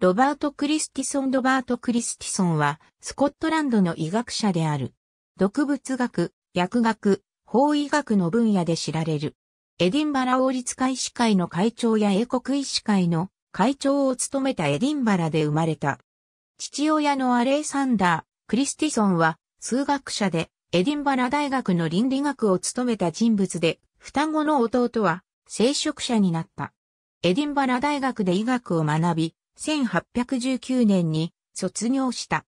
ロバート・クリスティソン・ロバート・クリスティソンは、スコットランドの医学者である。毒物学、薬学、法医学の分野で知られる。エディンバラ王立会士会の会長や英国医師会の会長を務めたエディンバラで生まれた。父親のアレイサンダー・クリスティソンは、数学者で、エディンバラ大学の倫理学を務めた人物で、双子の弟は、聖職者になった。エディンバラ大学で医学を学び、1819年に卒業した。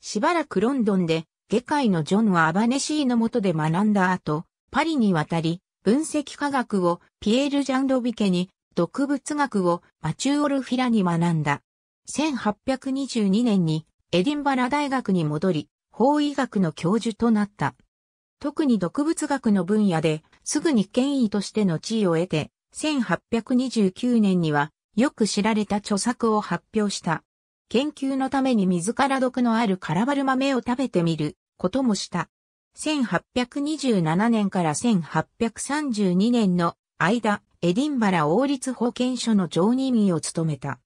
しばらくロンドンで、下界のジョンはアバネシーの下で学んだ後、パリに渡り、分析科学をピエール・ジャンロビケに、毒物学をマチュー・オルフィラに学んだ。1822年にエディンバラ大学に戻り、法医学の教授となった。特に毒物学の分野ですぐに権威としての地位を得て、1829年にはよく知られた著作を発表した。研究のために自ら毒のあるカラバル豆を食べてみることもした。1827年から1832年の間、エディンバラ王立保健所の常任医を務めた。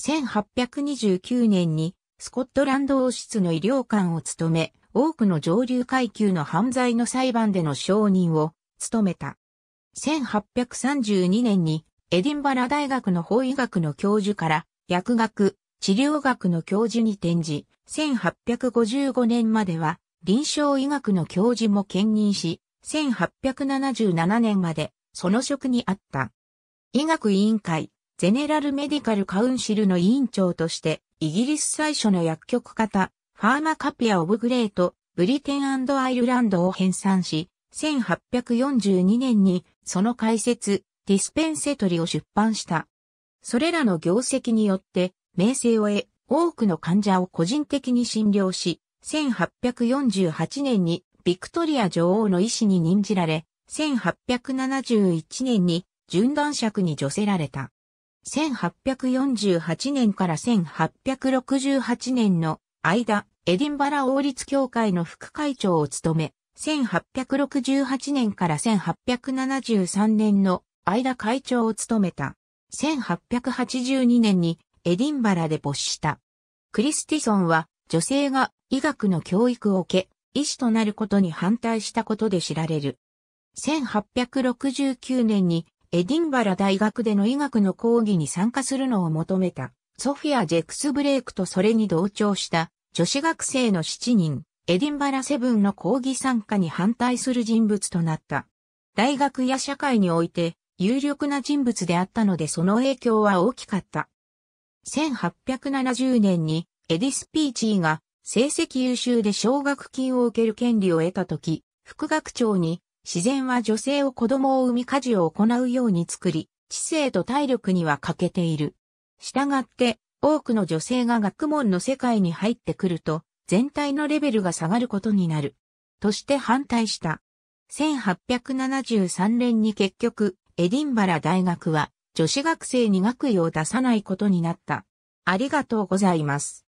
1829年にスコットランド王室の医療官を務め、多くの上流階級の犯罪の裁判での承認を務めた。1832年にエディンバラ大学の法医学の教授から、薬学、治療学の教授に転じ、1855年までは臨床医学の教授も兼任し、1877年までその職にあった。医学委員会、ゼネラルメディカルカウンシルの委員長として、イギリス最初の薬局型、ファーマカピア・オブ・グレート、ブリテンアイルランドを編纂し、1842年にその解説、ディスペンセトリを出版した。それらの業績によって、名声を得、多くの患者を個人的に診療し、1848年にビクトリア女王の医師に任じられ、1871年に順断尺に除せられた。1848年から1868年の間、エディンバラ王立協会の副会長を務め、1868年から1873年の間会長を務めた。1882年にエディンバラで没した。クリスティソンは女性が医学の教育を受け、医師となることに反対したことで知られる。1869年にエディンバラ大学での医学の講義に参加するのを求めたソフィア・ジェクスブレイクとそれに同調した女子学生の7人、エディンバラセブンの講義参加に反対する人物となった。大学や社会において有力な人物であったのでその影響は大きかった。1870年にエディス・ピーチーが成績優秀で奨学金を受ける権利を得た時、副学長に自然は女性を子供を産み家事を行うように作り、知性と体力には欠けている。従って、多くの女性が学問の世界に入ってくると、全体のレベルが下がることになる。として反対した。1873年に結局、エディンバラ大学は女子学生に学位を出さないことになった。ありがとうございます。